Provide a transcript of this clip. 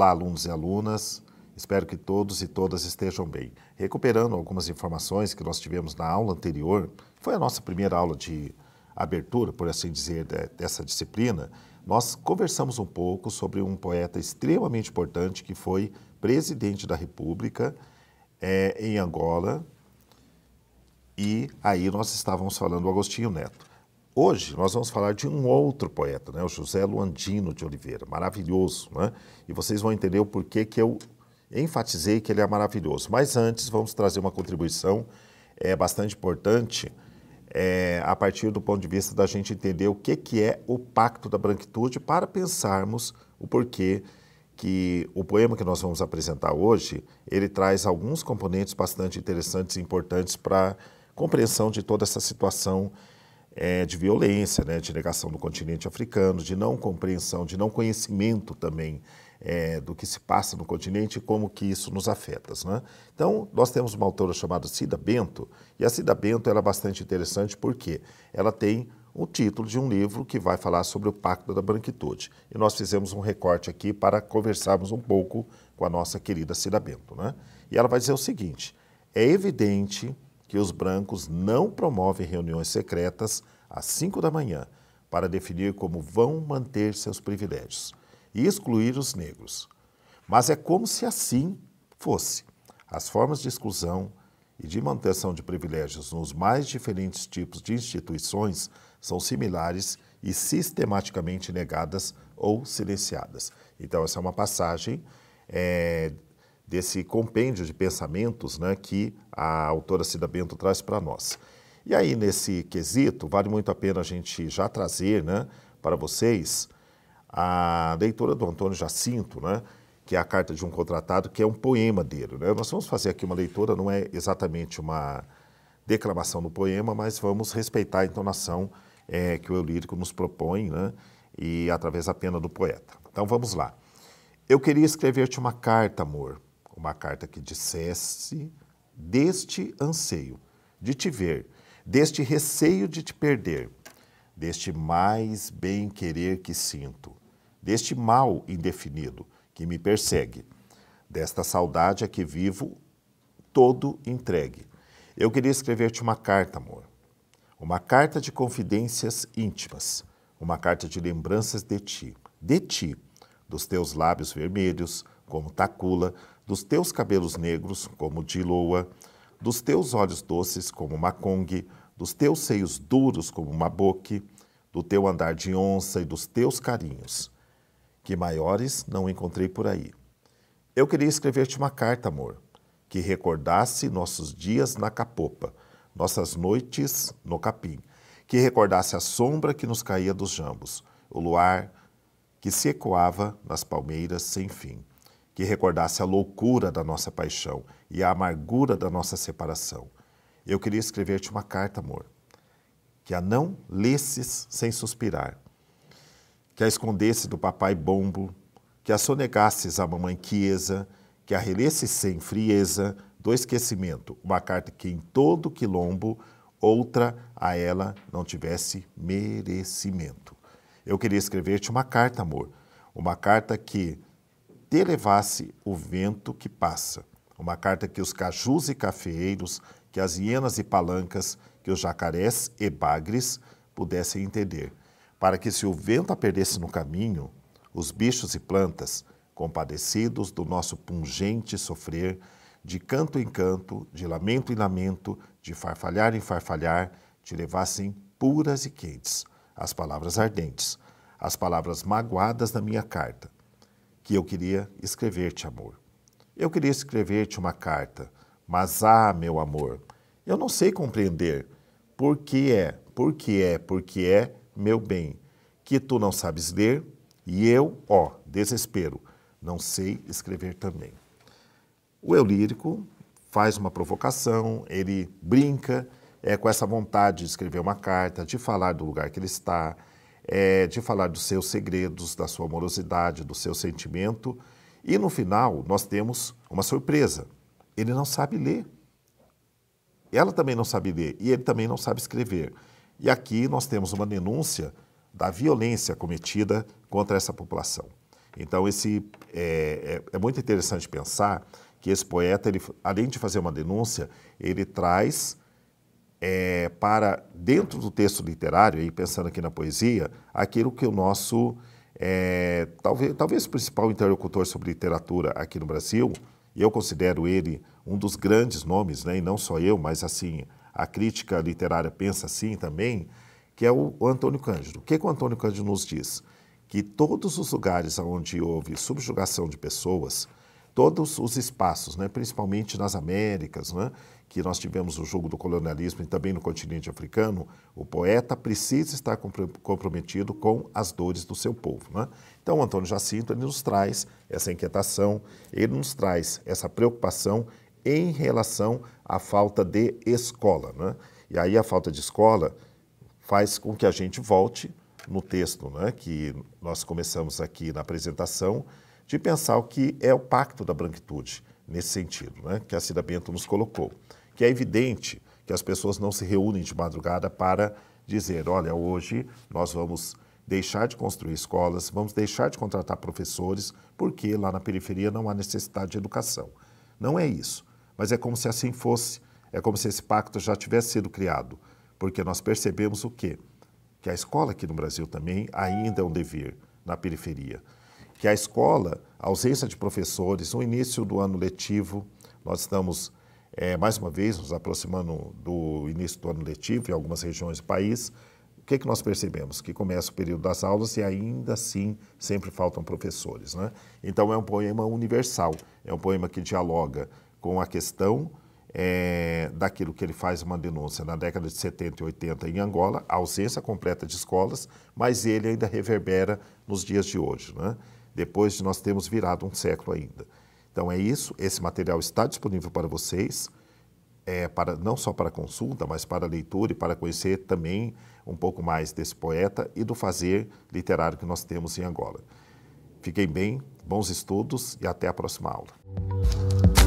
Olá, alunos e alunas. Espero que todos e todas estejam bem. Recuperando algumas informações que nós tivemos na aula anterior, foi a nossa primeira aula de abertura, por assim dizer, dessa disciplina. Nós conversamos um pouco sobre um poeta extremamente importante que foi presidente da República é, em Angola. E aí nós estávamos falando do Agostinho Neto. Hoje nós vamos falar de um outro poeta, né? o José Luandino de Oliveira, maravilhoso, né? E vocês vão entender o porquê que eu enfatizei que ele é maravilhoso. Mas antes vamos trazer uma contribuição é, bastante importante é, a partir do ponto de vista da gente entender o que, que é o Pacto da Branquitude para pensarmos o porquê que o poema que nós vamos apresentar hoje, ele traz alguns componentes bastante interessantes e importantes para compreensão de toda essa situação é, de violência, né, de negação do continente africano, de não compreensão, de não conhecimento também é, do que se passa no continente e como que isso nos afeta. Né? Então, nós temos uma autora chamada Cida Bento, e a Cida Bento é bastante interessante porque ela tem o título de um livro que vai falar sobre o Pacto da Branquitude. E nós fizemos um recorte aqui para conversarmos um pouco com a nossa querida Cida Bento. Né? E ela vai dizer o seguinte, é evidente que os brancos não promovem reuniões secretas às 5 da manhã para definir como vão manter seus privilégios e excluir os negros. Mas é como se assim fosse. As formas de exclusão e de manutenção de privilégios nos mais diferentes tipos de instituições são similares e sistematicamente negadas ou silenciadas. Então, essa é uma passagem é, desse compêndio de pensamentos né, que a autora Cida Bento traz para nós. E aí, nesse quesito, vale muito a pena a gente já trazer né, para vocês a leitura do Antônio Jacinto, né, que é a Carta de um Contratado, que é um poema dele. Né? Nós vamos fazer aqui uma leitura, não é exatamente uma declamação do poema, mas vamos respeitar a entonação é, que o eu lírico nos propõe, né, e através da pena do poeta. Então vamos lá. Eu queria escrever-te uma carta, amor, uma carta que dissesse deste anseio de te ver, deste receio de te perder, deste mais bem querer que sinto, deste mal indefinido que me persegue, desta saudade a que vivo todo entregue. Eu queria escrever-te uma carta, amor, uma carta de confidências íntimas, uma carta de lembranças de ti, de ti, dos teus lábios vermelhos, como tacula, dos teus cabelos negros, como loa, dos teus olhos doces, como Macong, dos teus seios duros, como Maboque, do teu andar de onça e dos teus carinhos, que maiores não encontrei por aí. Eu queria escrever-te uma carta, amor, que recordasse nossos dias na capopa, nossas noites no capim, que recordasse a sombra que nos caía dos jambos, o luar que se ecoava nas palmeiras sem fim que recordasse a loucura da nossa paixão e a amargura da nossa separação. Eu queria escrever-te uma carta, amor, que a não lesses sem suspirar, que a escondesse do papai bombo, que a sonegasses à mamãe quiesa, que a relesses sem frieza, do esquecimento, uma carta que em todo quilombo, outra a ela não tivesse merecimento. Eu queria escrever-te uma carta, amor, uma carta que te levasse o vento que passa. Uma carta que os cajus e cafeeiros, que as hienas e palancas, que os jacarés e bagres pudessem entender, para que se o vento a perdesse no caminho, os bichos e plantas, compadecidos do nosso pungente sofrer, de canto em canto, de lamento em lamento, de farfalhar em farfalhar, te levassem puras e quentes, as palavras ardentes, as palavras magoadas da minha carta, que eu queria escrever-te, amor. Eu queria escrever-te uma carta, mas ah, meu amor, eu não sei compreender por que é, por que é, por que é, meu bem, que tu não sabes ler e eu, ó, desespero, não sei escrever também. O eu lírico faz uma provocação, ele brinca é, com essa vontade de escrever uma carta, de falar do lugar que ele está, é, de falar dos seus segredos, da sua amorosidade, do seu sentimento. E no final, nós temos uma surpresa: ele não sabe ler. Ela também não sabe ler e ele também não sabe escrever. E aqui nós temos uma denúncia da violência cometida contra essa população. Então, esse, é, é, é muito interessante pensar que esse poeta, ele, além de fazer uma denúncia, ele traz é, para, dentro do texto literário, e pensando aqui na poesia, aquilo que o nosso, é, talvez, talvez o principal interlocutor sobre literatura aqui no Brasil, e eu considero ele um dos grandes nomes, né, e não só eu, mas assim, a crítica literária pensa assim também, que é o Antônio Cândido. O que, que o Antônio Cândido nos diz? Que todos os lugares onde houve subjugação de pessoas, todos os espaços, né? principalmente nas Américas, né? que nós tivemos o jogo do colonialismo e também no continente africano, o poeta precisa estar comprometido com as dores do seu povo. Né? Então, Antônio Jacinto ele nos traz essa inquietação, ele nos traz essa preocupação em relação à falta de escola. Né? E aí a falta de escola faz com que a gente volte no texto né, que nós começamos aqui na apresentação, de pensar o que é o pacto da branquitude, nesse sentido, né, que a Cida Bento nos colocou. Que é evidente que as pessoas não se reúnem de madrugada para dizer: olha, hoje nós vamos deixar de construir escolas, vamos deixar de contratar professores, porque lá na periferia não há necessidade de educação. Não é isso, mas é como se assim fosse, é como se esse pacto já tivesse sido criado, porque nós percebemos o quê? Que a escola aqui no Brasil também ainda é um dever na periferia que a escola, a ausência de professores, o início do ano letivo, nós estamos, é, mais uma vez, nos aproximando do início do ano letivo em algumas regiões do país. O que, é que nós percebemos? Que começa o período das aulas e ainda assim sempre faltam professores. Né? Então é um poema universal, é um poema que dialoga com a questão é, daquilo que ele faz uma denúncia na década de 70 e 80 em Angola, a ausência completa de escolas, mas ele ainda reverbera nos dias de hoje. Né? depois de nós termos virado um século ainda. Então é isso, esse material está disponível para vocês, é, para, não só para consulta, mas para leitura e para conhecer também um pouco mais desse poeta e do fazer literário que nós temos em Angola. Fiquem bem, bons estudos e até a próxima aula.